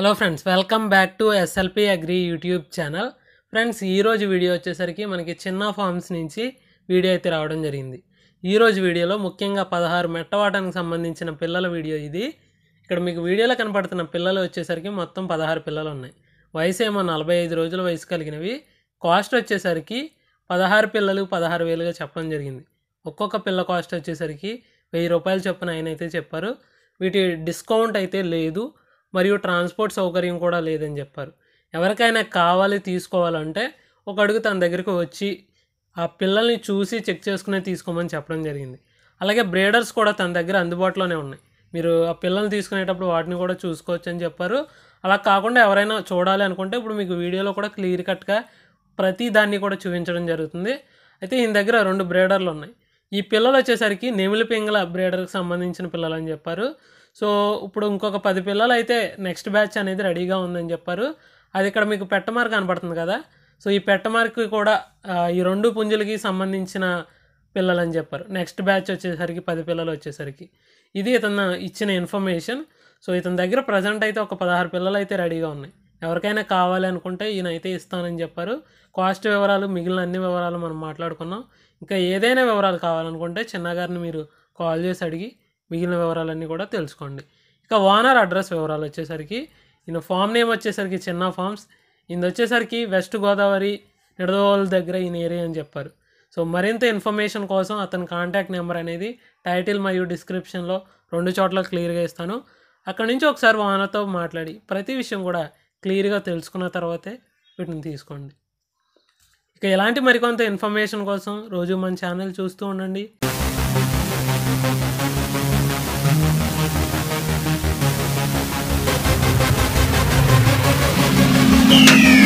Hello friends welcome back to SLP agri YouTube channel friends ఈరోజు video వచ్చేసరికి మనకి చిన్న ఫార్మ్స్ నుంచి వీడియో అయితే రావడం జరిగింది ఈరోజు వీడియోలో ముఖ్యంగా పదహారు మెట్టవాటానికి సంబంధించిన పిల్లల వీడియో ఇది ఇక్కడ మీకు వీడియోలో కనపడుతున్న పిల్లలు వచ్చేసరికి మొత్తం పదహారు పిల్లలు ఉన్నాయి వయసు ఏమో నలభై ఐదు రోజుల వయసు కలిగినవి కాస్ట్ వచ్చేసరికి పదహారు పిల్లలు పదహారు వేలుగా చెప్పడం జరిగింది ఒక్కొక్క పిల్ల కాస్ట్ వచ్చేసరికి వెయ్యి రూపాయలు చొప్పున ఆయన అయితే చెప్పారు వీటి డిస్కౌంట్ అయితే లేదు మరియు ట్రాన్స్పోర్ట్ సౌకర్యం కూడా లేదని చెప్పారు ఎవరికైనా కావాలి తీసుకోవాలంటే ఒక అడుగు తన దగ్గరికి వచ్చి ఆ పిల్లల్ని చూసి చెక్ చేసుకునే తీసుకోమని చెప్పడం జరిగింది అలాగే బ్రేడర్స్ కూడా తన దగ్గర అందుబాటులోనే ఉన్నాయి మీరు ఆ పిల్లల్ని తీసుకునేటప్పుడు వాటిని కూడా చూసుకోవచ్చు అని చెప్పారు అలా కాకుండా ఎవరైనా చూడాలి అనుకుంటే ఇప్పుడు మీకు వీడియోలో కూడా క్లియర్ కట్గా ప్రతి దాన్ని కూడా చూపించడం జరుగుతుంది అయితే ఈయన దగ్గర రెండు బ్రేడర్లు ఉన్నాయి ఈ పిల్లలు వచ్చేసరికి నెమిలి పింగల బ్రేడర్కి సంబంధించిన పిల్లలు అని చెప్పారు సో ఇప్పుడు ఇంకొక పది పిల్లలు అయితే నెక్స్ట్ బ్యాచ్ అనేది రెడీగా ఉందని చెప్పారు అది ఇక్కడ మీకు పెట్టమార్క్ కనపడుతుంది కదా సో ఈ పెట్టమార్క్ కూడా ఈ రెండు పుంజులకి సంబంధించిన పిల్లలు అని చెప్పారు నెక్స్ట్ బ్యాచ్ వచ్చేసరికి పది పిల్లలు వచ్చేసరికి ఇది ఇతను ఇచ్చిన ఇన్ఫర్మేషన్ సో ఇతని దగ్గర ప్రజెంట్ అయితే ఒక పదహారు పిల్లలు అయితే రెడీగా ఉన్నాయి ఎవరికైనా కావాలి అనుకుంటే ఈయన అయితే ఇస్తానని చెప్పారు కాస్ట్ వివరాలు మిగిలిన అన్ని వివరాలు మనం మాట్లాడుకున్నాం ఇంకా ఏదైనా వివరాలు కావాలనుకుంటే చిన్నగారిని మీరు కాల్ చేసి అడిగి మిగిలిన వివరాలన్నీ కూడా తెలుసుకోండి ఇక ఓనర్ అడ్రస్ వివరాలు వచ్చేసరికి ఈయన ఫామ్ నేమ్ వచ్చేసరికి చిన్న ఫామ్స్ ఇది వచ్చేసరికి వెస్ట్ గోదావరి నిడదవోలు దగ్గర ఈయన ఏరియా అని చెప్పారు సో మరింత ఇన్ఫర్మేషన్ కోసం అతని కాంటాక్ట్ నెంబర్ అనేది టైటిల్ మరియు డిస్క్రిప్షన్లో రెండు చోట్ల క్లియర్గా ఇస్తాను అక్కడ నుంచి ఒకసారి ఓనర్తో మాట్లాడి ప్రతి విషయం కూడా క్లియర్గా తెలుసుకున్న తర్వాతే వీటిని తీసుకోండి ఇక ఇలాంటి మరికొంత ఇన్ఫర్మేషన్ కోసం రోజు మన ఛానల్ చూస్తూ ఉండండి Thank you.